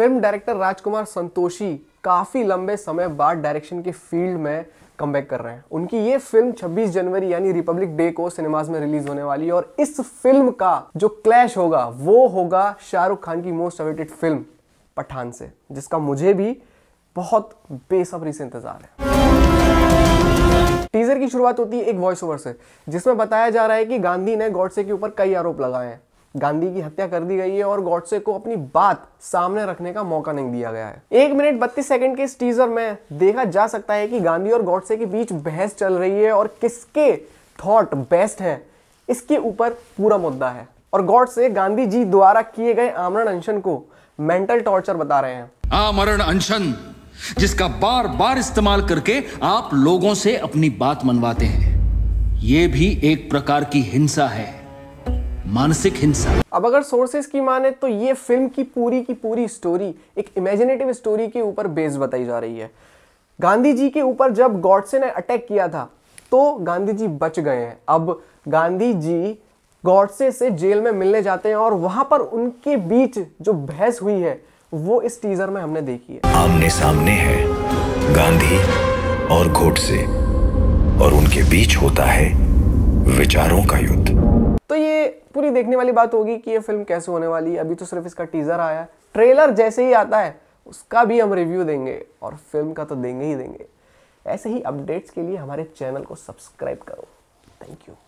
film director राजकुमार संतोषी काफ़ी लंबे समय बाद डायरेक्शन के फील्ड में कम कर रहे हैं उनकी ये फिल्म 26 जनवरी यानी रिपब्लिक डे को सिनेमाज में रिलीज होने वाली है और इस फिल्म का जो क्लैश होगा वो होगा शाहरुख खान की मोस्ट अवेटेड फिल्म पठान से जिसका मुझे भी बहुत बेसब्री से इंतजार है टीजर की शुरुआत होती है एक वॉइस ओवर से जिसमें बताया जा रहा है कि गांधी ने गॉडसे के ऊपर कई आरोप लगाए हैं गांधी की हत्या कर दी गई है और गॉडसे को अपनी बात सामने रखने का मौका नहीं दिया गया है एक मिनट बत्तीस सेकंड के इस टीजर में देखा जा सकता है कि गांधी और गॉडसे के बीच बहस चल रही है और किसके थॉट बेस्ट है इसके ऊपर पूरा मुद्दा है और गॉडसे गांधी जी द्वारा किए गए आमरण अनशन को मेंटल टॉर्चर बता रहे हैं आमरण अनशन जिसका बार बार इस्तेमाल करके आप लोगों से अपनी बात मनवाते हैं यह भी एक प्रकार की हिंसा है मानसिक हिंसा अब अगर सोर्सेस की माने तो ये फिल्म की पूरी की पूरी स्टोरी एक इमेजिनेटिव स्टोरी के ऊपर बेस बताई जा रही है गांधी जी के ऊपर जब गॉडसे ने अटैक किया था तो गांधी जी बच गए हैं अब गांधी जी गॉडसे से जेल में मिलने जाते हैं और वहां पर उनके बीच जो बहस हुई है वो इस टीजर में हमने देखी है आमने सामने है गांधी और घोटसे और उनके बीच होता है विचारों का युद्ध पूरी देखने वाली बात होगी कि ये फिल्म कैसे होने वाली है अभी तो सिर्फ इसका टीज़र आया है ट्रेलर जैसे ही आता है उसका भी हम रिव्यू देंगे और फिल्म का तो देंगे ही देंगे ऐसे ही अपडेट्स के लिए हमारे चैनल को सब्सक्राइब करो थैंक यू